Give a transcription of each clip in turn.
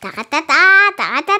哒哒哒哒哒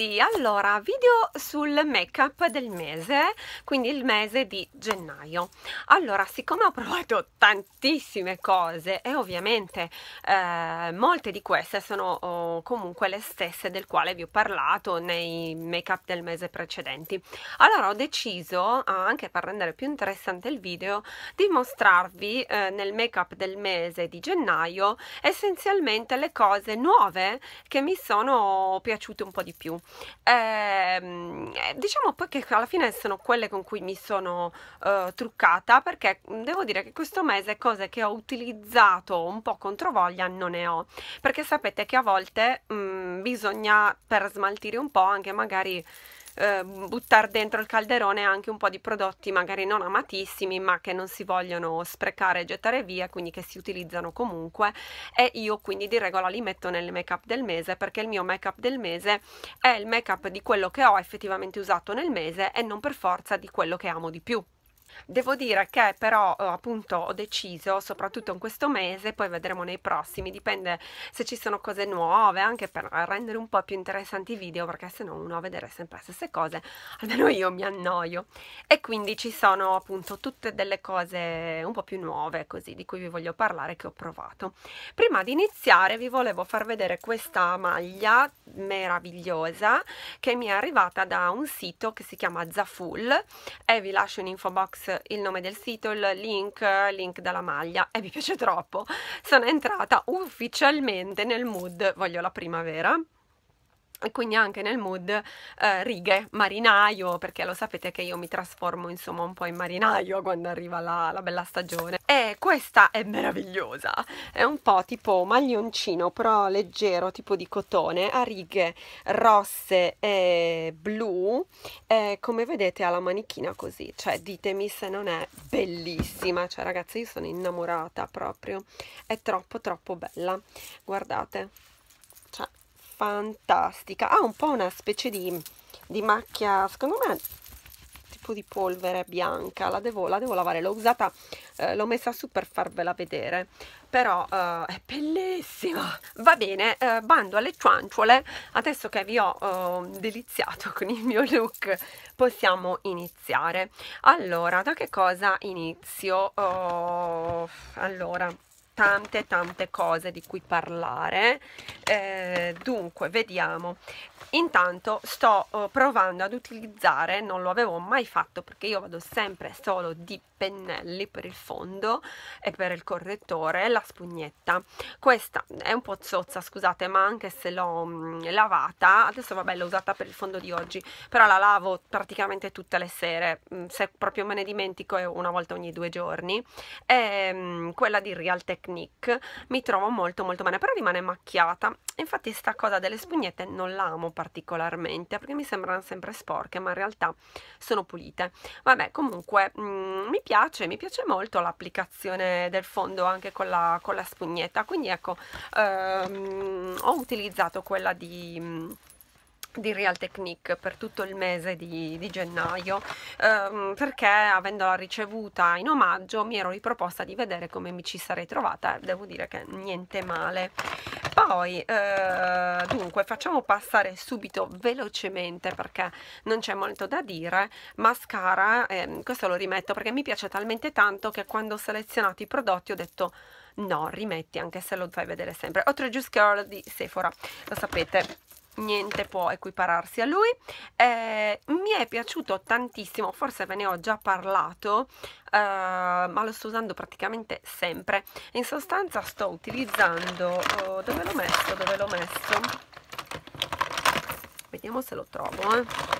tutti! Allora, video sul make up del mese, quindi il mese di gennaio. Allora, siccome ho provato tantissime cose e ovviamente eh, molte di queste sono oh, comunque le stesse del quale vi ho parlato nei make up del mese precedenti, allora ho deciso, ah, anche per rendere più interessante il video, di mostrarvi eh, nel make up del mese di gennaio essenzialmente le cose nuove che mi sono piaciute un po' di più Ehm, eh, diciamo poi che alla fine sono quelle con cui mi sono eh, truccata perché devo dire che questo mese cose che ho utilizzato un po' controvoglia non ne ho perché sapete che a volte mh, bisogna per smaltire un po' anche magari Ehm, buttare dentro il calderone anche un po' di prodotti magari non amatissimi ma che non si vogliono sprecare e gettare via quindi che si utilizzano comunque e io quindi di regola li metto nel make up del mese perché il mio make up del mese è il make up di quello che ho effettivamente usato nel mese e non per forza di quello che amo di più Devo dire che però eh, appunto ho deciso, soprattutto in questo mese, poi vedremo nei prossimi, dipende se ci sono cose nuove, anche per rendere un po' più interessanti i video, perché se no uno a vedere sempre le stesse cose, almeno io mi annoio. E quindi ci sono appunto tutte delle cose un po' più nuove, così, di cui vi voglio parlare, che ho provato. Prima di iniziare vi volevo far vedere questa maglia meravigliosa che mi è arrivata da un sito che si chiama Zaful e vi lascio in info box il nome del sito, il link, link dalla maglia e mi piace troppo. Sono entrata ufficialmente nel mood, voglio la primavera e quindi anche nel mood eh, righe, marinaio, perché lo sapete che io mi trasformo insomma un po' in marinaio quando arriva la, la, bella stagione. E questa è meravigliosa, è un po' tipo maglioncino, però leggero, tipo di cotone, a righe rosse e blu, e come vedete ha la manichina così, cioè ditemi se non è bellissima, cioè ragazzi io sono innamorata proprio, è troppo troppo bella, guardate, cioè fantastica ha un po' una specie di, di macchia secondo me tipo di polvere bianca la devo, la devo lavare l'ho usata eh, l'ho messa su per farvela vedere però eh, è bellissima va bene eh, bando alle cianciole adesso che vi ho ehm, deliziato con il mio look possiamo iniziare allora da che cosa inizio oh, allora tante tante cose di cui parlare eh, dunque vediamo intanto sto eh, provando ad utilizzare non lo avevo mai fatto perché io vado sempre solo di pennelli per il fondo e per il correttore la spugnetta questa è un po' zozza scusate ma anche se l'ho mm, lavata adesso vabbè l'ho usata per il fondo di oggi però la lavo praticamente tutte le sere mm, se proprio me ne dimentico è una volta ogni due giorni è mm, quella di Real Technique mi trovo molto molto bene però rimane macchiata infatti sta cosa delle spugnette non l'amo particolarmente perché mi sembrano sempre sporche ma in realtà sono pulite vabbè comunque mh, mm, mi piace mi piace molto l'applicazione del fondo anche con la, con la spugnetta quindi ecco ehm, ho utilizzato quella di mm, di Real Technique per tutto il mese di, di gennaio ehm, perché avendola ricevuta in omaggio mi ero riproposta di vedere come mi ci sarei trovata devo dire che niente male poi eh, dunque facciamo passare subito velocemente perché non c'è molto da dire mascara ehm, questo lo rimetto perché mi piace talmente tanto che quando ho selezionato i prodotti ho detto no rimetti anche se lo fai vedere sempre ho juice Girl di Sephora lo sapete niente può equipararsi a lui eh, mi è piaciuto tantissimo forse ve ne ho già parlato eh, ma lo sto usando praticamente sempre in sostanza sto utilizzando oh, dove l'ho messo dove l'ho messo vediamo se lo trovo eh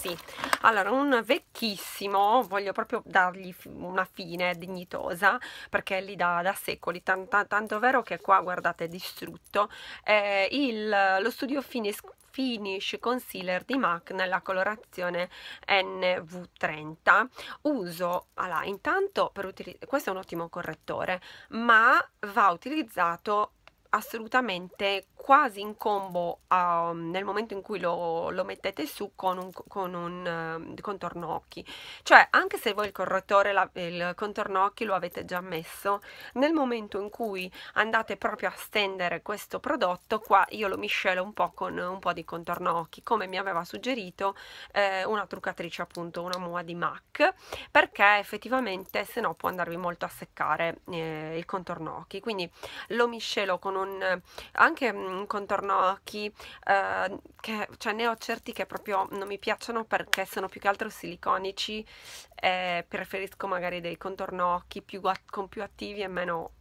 sì allora un vecchissimo voglio proprio dargli una fine dignitosa perché è lì da, da secoli tan, tanto vero che qua guardate è distrutto è il, lo studio Finish, Finish Concealer di MAC nella colorazione NV30 uso allora, intanto per utilizzare questo è un ottimo correttore ma va utilizzato assolutamente quasi in combo uh, nel momento in cui lo, lo mettete su con un, con un uh, ehm, contorno occhi cioè anche se voi il correttore la, il contorno occhi lo avete già messo nel momento in cui andate proprio a stendere questo prodotto qua io lo miscelo un po' con un po' di contorno occhi come mi aveva suggerito eh, una truccatrice appunto una mua di MAC perché effettivamente se no può andarvi molto a seccare eh, il contorno occhi quindi lo miscelo con un anche mm, Mm, contorno occhi, eh, che, cioè ne ho certi che proprio non mi piacciono perché sono più che altro siliconici, eh, preferisco magari dei contorno occhi più con più attivi e meno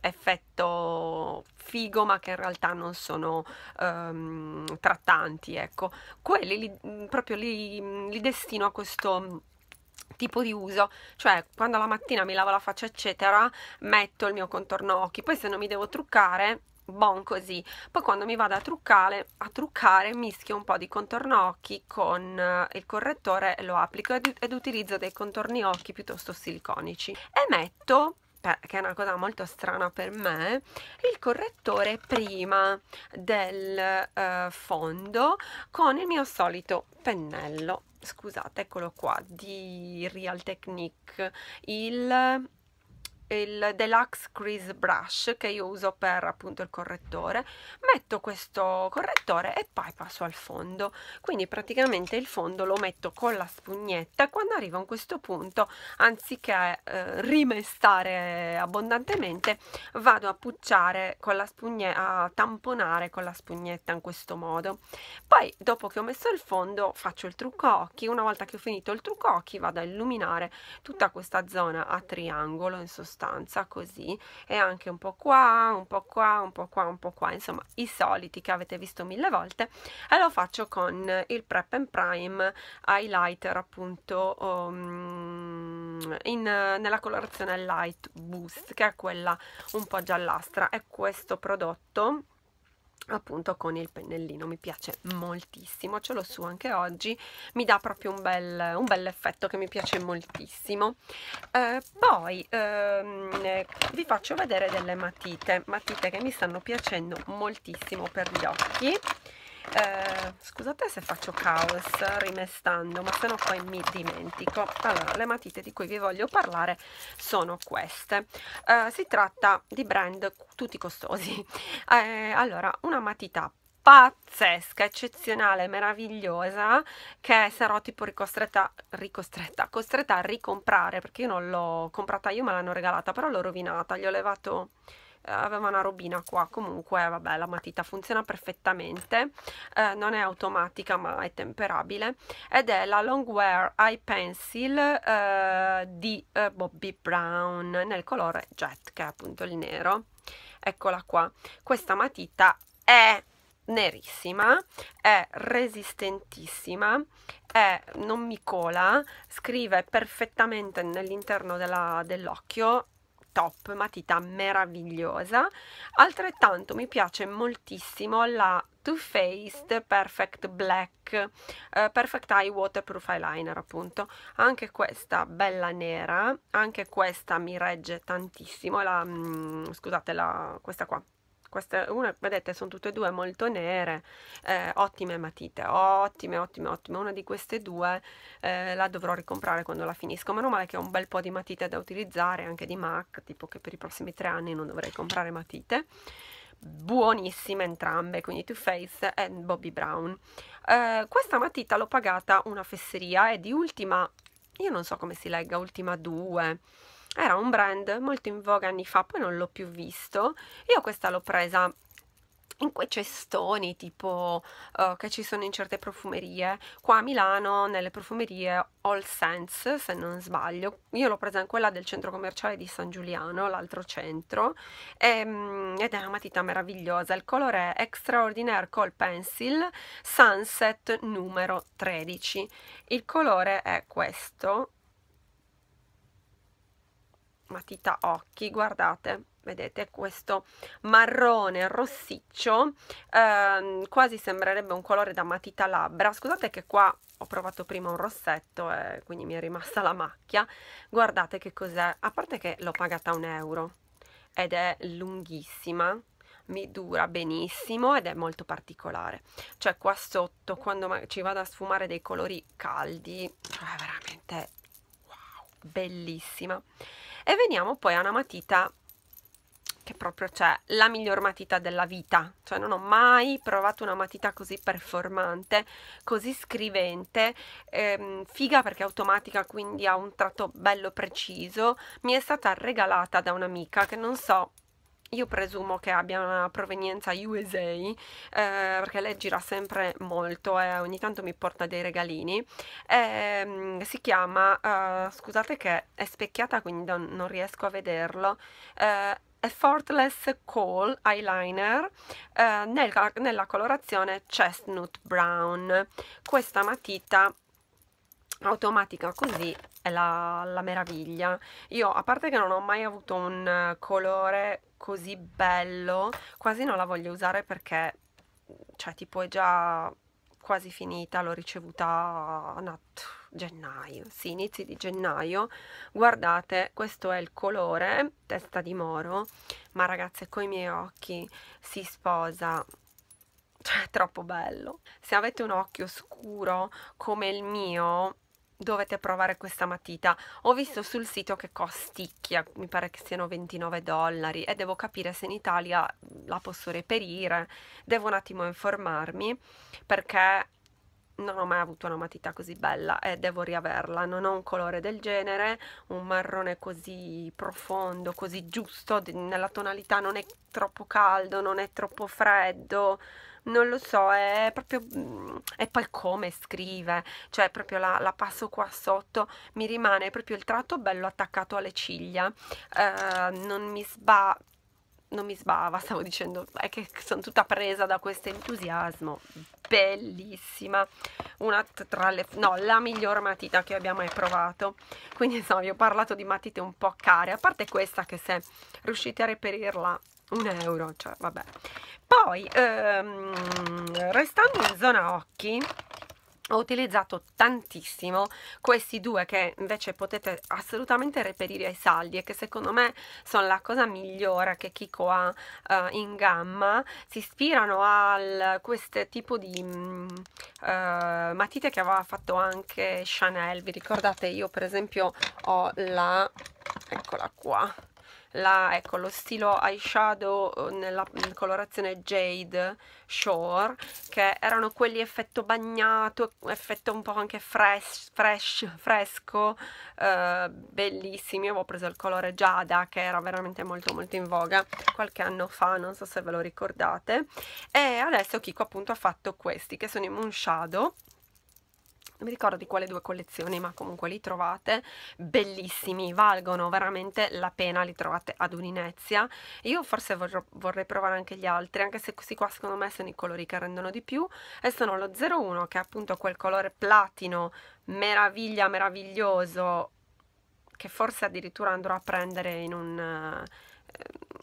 effetto figo ma che in realtà non sono um, trattanti ecco quelli li, mm, proprio li, mm, li destino a questo tipo di uso, cioè quando la mattina mi lavo la faccia eccetera metto il mio contorno occhi, poi se non mi devo truccare Bon così, poi quando mi vado a truccare, a truccare mischio un po' di contorno occhi con eh, il correttore, lo applico ed, ed utilizzo dei contorni occhi piuttosto siliconici e metto che è una cosa molto strana per me, il correttore prima del eh, fondo con il mio solito pennello. Scusate, eccolo qua, di Real Technique, il il Deluxe Crease Brush che io uso per appunto il correttore metto questo correttore e poi passo al fondo quindi praticamente il fondo lo metto con la spugnetta e quando arrivo a questo punto anziché eh, rimestare abbondantemente vado a pucciare con la spugnetta a tamponare con la spugnetta in questo modo poi dopo che ho messo il fondo faccio il trucco occhi una volta che ho finito il trucco occhi vado a illuminare tutta questa zona a triangolo in sostanza stanza così e anche un po' qua, un po' qua, un po' qua, un po' qua, insomma i soliti che avete visto mille volte e lo faccio con il Prep and Prime highlighter appunto um, in, nella colorazione Light Boost che è quella un po' giallastra e questo prodotto appunto con il pennellino mi piace moltissimo ce l'ho su anche oggi mi dà proprio un bel, un bel effetto che mi piace moltissimo eh, poi ehm, vi faccio vedere delle matite matite che mi stanno piacendo moltissimo per gli occhi eh, scusate se faccio caos rimestando ma se no poi mi dimentico allora le matite di cui vi voglio parlare sono queste eh, si tratta di brand tutti costosi eh, allora una matita pazzesca, eccezionale, meravigliosa che sarò tipo ricostretta, ricostretta, costretta a ricomprare perché io non l'ho comprata io me l'hanno regalata però l'ho rovinata, gli ho levato aveva una robina qua comunque vabbè la matita funziona perfettamente eh, non è automatica ma è temperabile ed è la Longwear Eye Pencil eh, di eh, Bobby Brown nel colore jet che è appunto il nero eccola qua questa matita è nerissima, è resistentissima, è, non mi cola, scrive perfettamente nell'interno dell'occhio, dell top matita meravigliosa altrettanto mi piace moltissimo la Too Faced Perfect Black eh, Perfect Eye Waterproof Eyeliner appunto anche questa bella nera anche questa mi regge tantissimo la, mm, scusate la, questa qua queste, una, vedete, sono tutte e due molto nere, eh, ottime matite, ottime, ottime, ottime. Una di queste due eh, la dovrò ricomprare quando la finisco. Meno male che ho un bel po' di matite da utilizzare, anche di MAC, tipo che per i prossimi tre anni non dovrei comprare matite buonissime entrambe, quindi Too Faced e Bobbi Brown. Eh, questa matita l'ho pagata una fesseria, è di Ultima, io non so come si legga, Ultima 2, era un brand molto in voga anni fa, poi non l'ho più visto. Io questa l'ho presa in quei cestoni tipo uh, che ci sono in certe profumerie qua a Milano nelle profumerie All Sense se non sbaglio io l'ho presa in quella del centro commerciale di San Giuliano l'altro centro e, ehm, ed è una matita meravigliosa il colore è Extraordinaire Col Pencil Sunset numero 13 il colore è questo matita occhi guardate vedete questo marrone rossiccio ehm, quasi sembrerebbe un colore da matita labbra scusate che qua ho provato prima un rossetto e quindi mi è rimasta la macchia guardate che cos'è a parte che l'ho pagata un euro ed è lunghissima mi dura benissimo ed è molto particolare cioè qua sotto quando ci vado a sfumare dei colori caldi cioè veramente wow bellissima e veniamo poi a una matita che proprio c'è cioè, la miglior matita della vita, cioè non ho mai provato una matita così performante, così scrivente, ehm, figa perché è automatica quindi ha un tratto bello preciso, mi è stata regalata da un'amica che non so io presumo che abbia una provenienza USA eh, perché lei gira sempre molto e eh, ogni tanto mi porta dei regalini eh, si chiama eh, scusate che è specchiata quindi non riesco a vederlo eh, Effortless Coal Eyeliner eh, nel, nella colorazione Chestnut Brown questa matita automatica così è la, la, meraviglia io a parte che non ho mai avuto un eh, colore così bello quasi non la voglio usare perché cioè tipo è già quasi finita l'ho ricevuta a gennaio sì inizi di gennaio guardate questo è il colore testa di moro ma ragazze coi miei occhi si sposa cioè è troppo bello se avete un occhio scuro come il mio dovete provare questa matita ho visto sul sito che costicchia mi pare che siano 29 dollari e devo capire se in Italia la posso reperire devo un attimo informarmi perché non ho mai avuto una matita così bella e devo riaverla, non ho un colore del genere, un marrone così profondo, così giusto nella tonalità, non è troppo caldo, non è troppo freddo, non lo so, è proprio... e mm, poi come scrive, cioè proprio la, la passo qua sotto, mi rimane proprio il tratto bello attaccato alle ciglia, eh, non mi sba... non mi sbava, stavo dicendo, è che sono tutta presa da questo entusiasmo, bellissima, una tra le... no, la miglior matita che abbiamo mai provato, quindi insomma vi ho parlato di matite un po' care, a parte questa che se riuscite a reperirla un euro cioè vabbè poi ehm, restando in zona occhi ho utilizzato tantissimo questi due che invece potete assolutamente reperire ai saldi e che secondo me sono la cosa migliore che Kiko ha uh, in gamma si ispirano a questo tipo di uh, matite che aveva fatto anche Chanel vi ricordate io per esempio ho la eccola qua la, ecco, lo stilo eyeshadow eh, nella colorazione Jade Shore, che erano quelli effetto bagnato, effetto un po' anche fresh, fresh fresco, eh, bellissimi. avevo preso il colore Giada, che era veramente molto molto in voga qualche anno fa, non so se ve lo ricordate. E adesso Kiko appunto ha fatto questi, che sono i Moon Shadow non mi ricordo di quale due collezioni, ma comunque li trovate, bellissimi, valgono veramente la pena, li trovate ad Uninezia. Io forse vor vorrei provare anche gli altri, anche se questi qua secondo me sono i colori che rendono di più, e sono lo 01 che è appunto quel colore platino, meraviglia, meraviglioso, che forse addirittura andrò a prendere in un eh,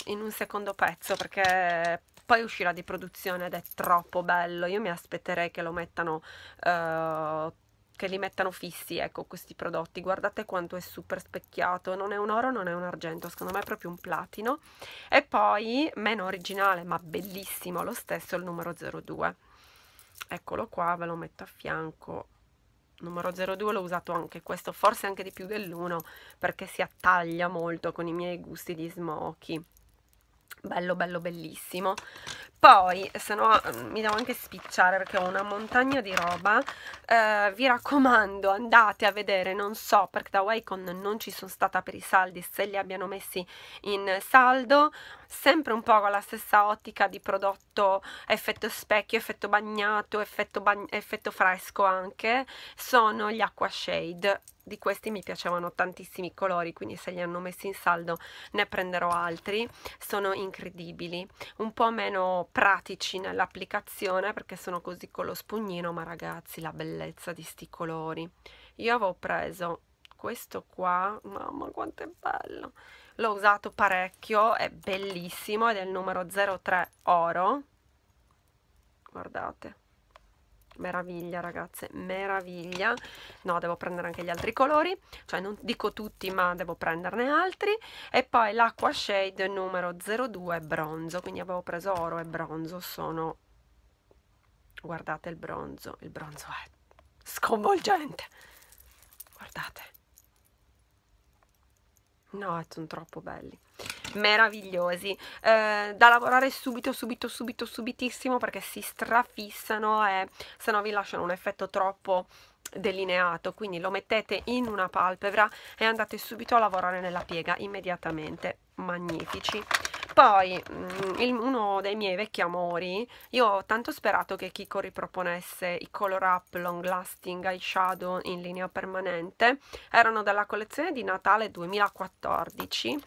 in un secondo pezzo perché poi uscirà di produzione ed è troppo bello. Io mi aspetterei che lo mettano uh, che li mettano fissi, ecco, questi prodotti. Guardate quanto è super specchiato, non è un oro, non è un argento, secondo me è proprio un platino. E poi, meno originale, ma bellissimo lo stesso, il numero 02. Eccolo qua, ve lo metto a fianco. Numero 02 l'ho usato anche questo, forse anche di più dell'uno, perché si attaglia molto con i miei gusti di smoky bello bello bellissimo poi se no mm, mi devo anche spicciare perché ho una montagna di roba eh, vi raccomando andate a vedere non so perché da Wacon non ci sono stata per i saldi se li abbiano messi in saldo sempre un po' con la stessa ottica di prodotto effetto specchio effetto bagnato effetto, bag effetto fresco anche sono gli acqua shade di questi mi piacevano tantissimi colori quindi se li hanno messi in saldo ne prenderò altri sono incredibili un po' meno pratici nell'applicazione perché sono così con lo spugnino ma ragazzi la bellezza di sti colori io avevo preso questo qua mamma quanto è bello l'ho usato parecchio è bellissimo ed è il numero 03 oro guardate meraviglia ragazze meraviglia no devo prendere anche gli altri colori cioè non dico tutti ma devo prenderne altri e poi l'acqua shade numero 02 bronzo quindi avevo preso oro e bronzo sono guardate il bronzo il bronzo è sconvolgente guardate No, sono troppo belli, meravigliosi, eh, da lavorare subito, subito, subito, subitissimo perché si strafissano e se no vi lasciano un effetto troppo delineato, quindi lo mettete in una palpebra e andate subito a lavorare nella piega immediatamente, magnifici. Poi, mm, il, uno dei miei vecchi amori, io ho tanto sperato che Kiko riproponesse i Color Up Long Lasting Eyeshadow in linea permanente, erano della collezione di Natale 2014,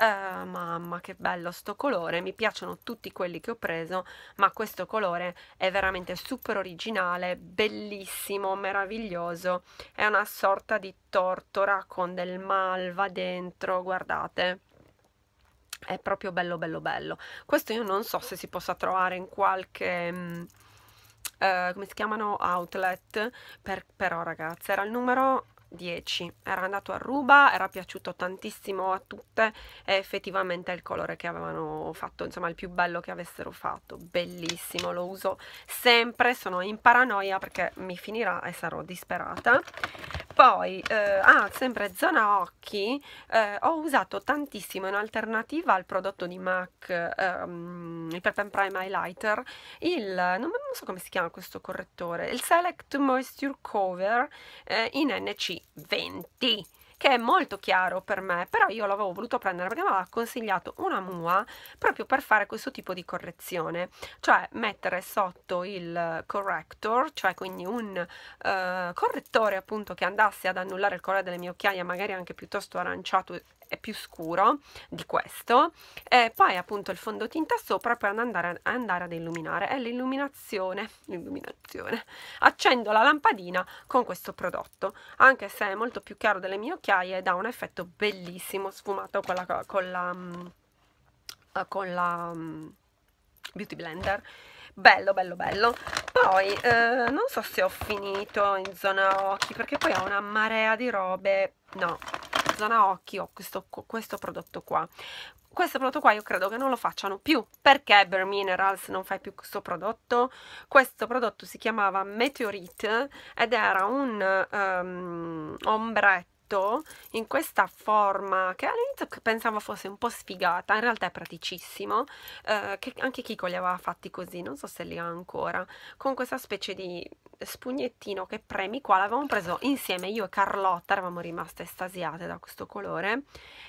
eh, mamma che bello sto colore, mi piacciono tutti quelli che ho preso, ma questo colore è veramente super originale, bellissimo, meraviglioso, è una sorta di tortora con del malva dentro, guardate è proprio bello bello bello questo io non so se si possa trovare in qualche uh, come si chiamano outlet per, però ragazzi era il numero 10 era andato a ruba era piaciuto tantissimo a tutte e effettivamente è il colore che avevano fatto insomma il più bello che avessero fatto bellissimo lo uso sempre sono in paranoia perché mi finirà e sarò disperata poi eh, ah, sempre zona occhi eh, ho usato tantissimo in alternativa al prodotto di MAC ehm, il Pep Prime Highlighter il, non, non, so come si chiama questo correttore il Select Moisture Cover eh, in NC20 che è molto chiaro per me, però io l'avevo voluto prendere perché mi aveva consigliato una mua proprio per fare questo tipo di correzione, cioè mettere sotto il corrector, cioè quindi un eh, correttore appunto che andasse ad annullare il colore delle mie occhiaie, magari anche piuttosto aranciato è più scuro di questo e poi appunto il fondotinta sopra per andare, andare ad illuminare è l'illuminazione l'illuminazione accendo la lampadina con questo prodotto anche se è molto più chiaro delle mie occhiaie ed un effetto bellissimo sfumato con la con la, mm, con la mm, beauty blender bello bello bello poi eh, non so se ho finito in zona occhi perché poi ho una marea di robe no zona occhi ho questo, questo prodotto qua questo prodotto qua io credo che non lo facciano più perché Bare Minerals non fai più questo prodotto questo prodotto si chiamava Meteorite ed era un um, ombretto vestito in questa forma che all'inizio pensavo fosse un po' sfigata, in realtà è praticissimo, eh, che anche Kiko li aveva fatti così, non so se li ha ancora, con questa specie di spugnettino che premi qua, l'avevamo preso insieme io e Carlotta, eravamo rimaste estasiate da questo colore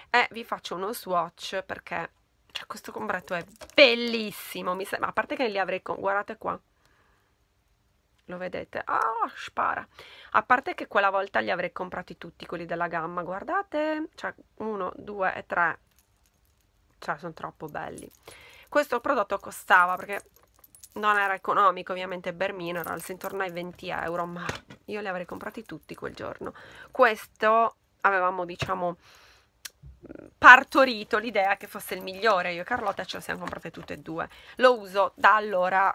e vi faccio uno swatch perché cioè, questo combretto è bellissimo, mi sembra, a parte che li avrei con, guardate qua, lo vedete? Ah, spara! A parte che quella volta li avrei comprati tutti, quelli della gamma, guardate, cioè uno, due e tre, cioè sono troppo belli. Questo prodotto costava, perché non era economico ovviamente Bermino, era intorno ai 20 euro, ma io li avrei comprati tutti quel giorno. Questo avevamo, diciamo, partorito l'idea che fosse il migliore. Io e Carlotta ce lo siamo comprate tutte e due. Lo uso da allora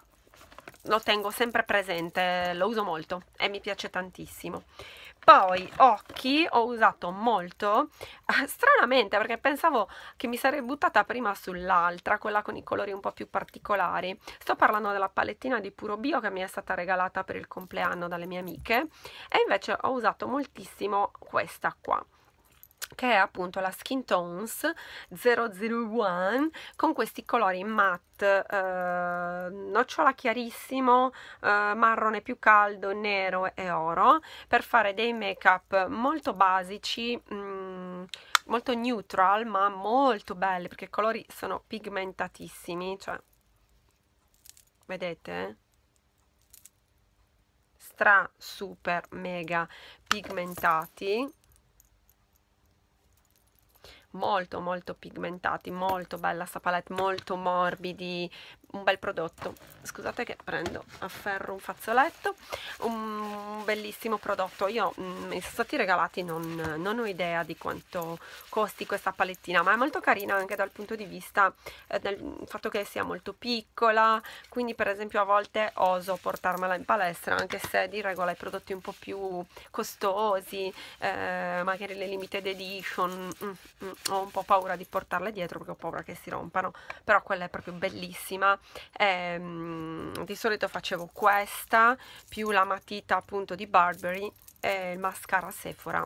lo tengo sempre presente, lo uso molto e mi piace tantissimo. Poi occhi ho usato molto, stranamente perché pensavo che mi sarei buttata prima sull'altra, quella con i colori un po' più particolari. Sto parlando della palettina di Puro Bio che mi è stata regalata per il compleanno dalle mie amiche e invece ho usato moltissimo questa qua che è appunto la Skin Tones 001 con questi colori matte, eh, nocciola chiarissimo, eh, marrone più caldo, nero e oro per fare dei make up molto basici, mh, mm, molto neutral ma molto belli perché i colori sono pigmentatissimi, cioè vedete? Stra super mega pigmentati molto molto pigmentati molto bella sta palette molto morbidi un bel prodotto scusate che prendo a ferro un fazzoletto un bellissimo prodotto io mm, mi sono stati regalati non, non, ho idea di quanto costi questa palettina ma è molto carina anche dal punto di vista eh, del fatto che sia molto piccola quindi per esempio a volte oso portarmela in palestra anche se di regola i prodotti un po' più costosi eh, magari le limited edition mm, mm, mm ho un po' paura di portarle dietro perché ho paura che si rompano però quella è proprio bellissima ehm, di solito facevo questa più la matita appunto di Burberry e il mascara Sephora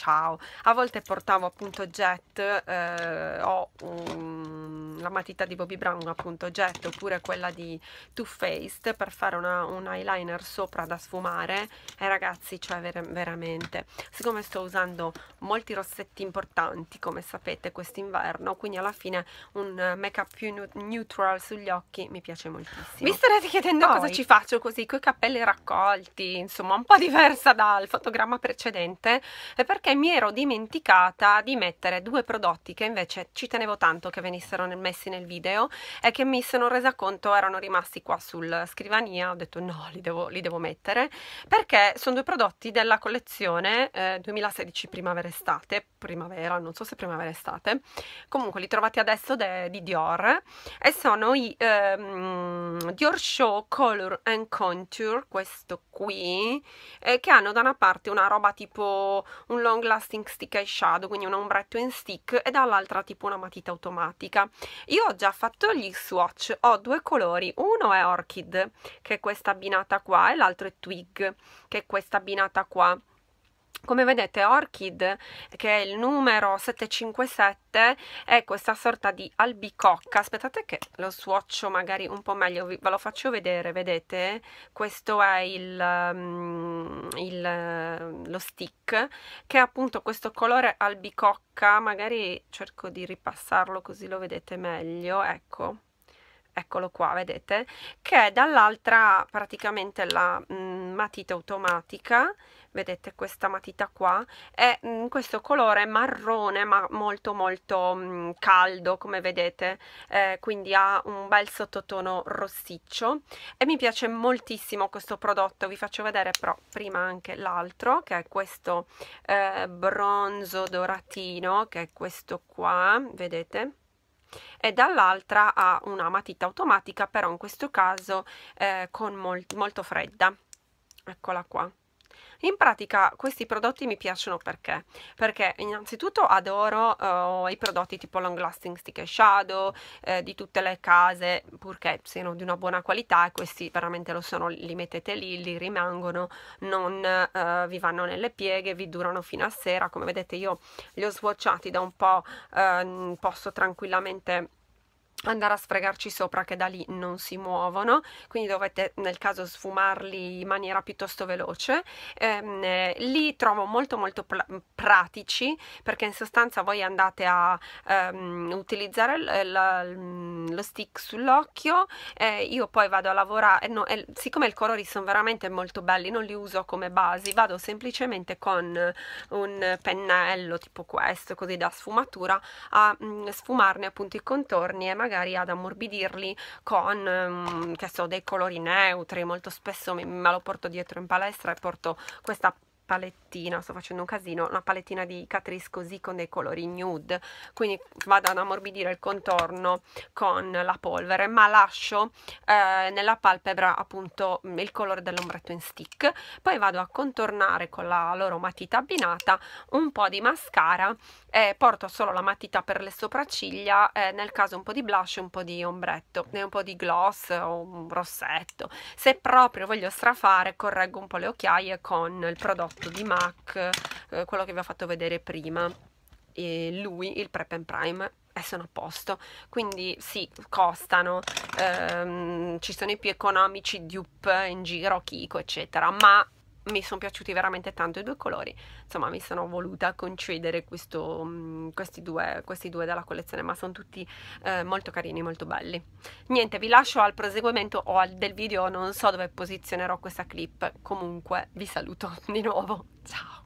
ciao a volte portavo appunto jet eh, ho um, la matita di Bobbi Brown appunto jet oppure quella di Too Faced per fare una, un eyeliner sopra da sfumare e ragazzi cioè ver veramente siccome sto usando molti rossetti importanti come sapete quest'inverno quindi alla fine un make up più neutral sugli occhi mi piace moltissimo mi starete chiedendo Poi, cosa ci faccio così con i capelli raccolti insomma un po' diversa dal fotogramma precedente e perché perché mi ero dimenticata di mettere due prodotti che invece ci tenevo tanto che venissero nel, messi nel video e che mi sono resa conto erano rimasti qua sul scrivania, ho detto no, li devo, li devo mettere, perché sono due prodotti della collezione eh, 2016 primavera-estate, primavera, non so se primavera-estate, comunque li trovate adesso de, di Dior e sono i ehm, Dior Show Color and Contour, questo qui, eh, che hanno da una parte una roba tipo un long long lasting stick shadow quindi un ombretto in stick e dall'altra tipo una matita automatica io ho già fatto gli swatch ho due colori uno è orchid che è questa abbinata qua e l'altro è twig che è questa abbinata qua come vedete Orchid, che è il numero 757, è questa sorta di albicocca. Aspettate che lo swatcho magari un po' meglio, ve lo faccio vedere, vedete? Questo è il, mm, il, lo stick, che è appunto questo colore albicocca. Magari cerco di ripassarlo così lo vedete meglio, ecco. Eccolo qua, vedete? Che è dall'altra praticamente la mh, mm, matita automatica vedete questa matita qua è in mm, questo colore marrone ma molto molto mh, mm, caldo come vedete eh, quindi ha un bel sottotono rossiccio e mi piace moltissimo questo prodotto vi faccio vedere però prima anche l'altro che è questo eh, bronzo doratino che è questo qua vedete e dall'altra ha una matita automatica però in questo caso eh, con molt molto fredda eccola qua in pratica questi prodotti mi piacciono perché? Perché innanzitutto adoro uh, i prodotti tipo long lasting stick e shadow eh, di tutte le case purché siano di una buona qualità e questi veramente lo sono, li mettete lì, li rimangono, non uh, vi vanno nelle pieghe, vi durano fino a sera, come vedete io li ho swatchati da un po', uh, posso tranquillamente andare a sfregarci sopra che da lì non si muovono quindi dovete nel caso sfumarli in maniera piuttosto veloce ehm, eh, li trovo molto molto pratici perché in sostanza voi andate a ehm, utilizzare lo stick sull'occhio eh, io poi vado a lavorare no, eh, siccome i colori sono veramente molto belli non li uso come basi vado semplicemente con un pennello tipo questo così da sfumatura a mh, mm, sfumarne appunto i contorni e magari magari ad ammorbidirli con, ehm, che so, dei colori neutri, molto spesso me, lo porto dietro in palestra e porto questa palettina palettina, sto facendo un casino, una palettina di Catrice così con dei colori nude, quindi vado ad ammorbidire il contorno con la polvere, ma lascio eh, nella palpebra appunto il colore dell'ombretto in stick, poi vado a contornare con la loro matita abbinata un po' di mascara e porto solo la matita per le sopracciglia, eh, nel caso un po' di blush un po' di ombretto, e un po' di gloss o un rossetto. Se proprio voglio strafare correggo un po' le occhiaie con il prodotto di MAC Mac, eh, quello che vi ho fatto vedere prima, e lui, il Prep and Prime, e sono a posto. Quindi sì, costano, ehm, ci sono i più economici, dupe in giro, Kiko, eccetera, ma mi sono piaciuti veramente tanto i due colori insomma mi sono voluta concedere questo, mm, questi, due, questi, due, della collezione ma sono tutti eh, molto carini molto belli niente vi lascio al proseguimento o al, del video non so dove posizionerò questa clip comunque vi saluto di nuovo ciao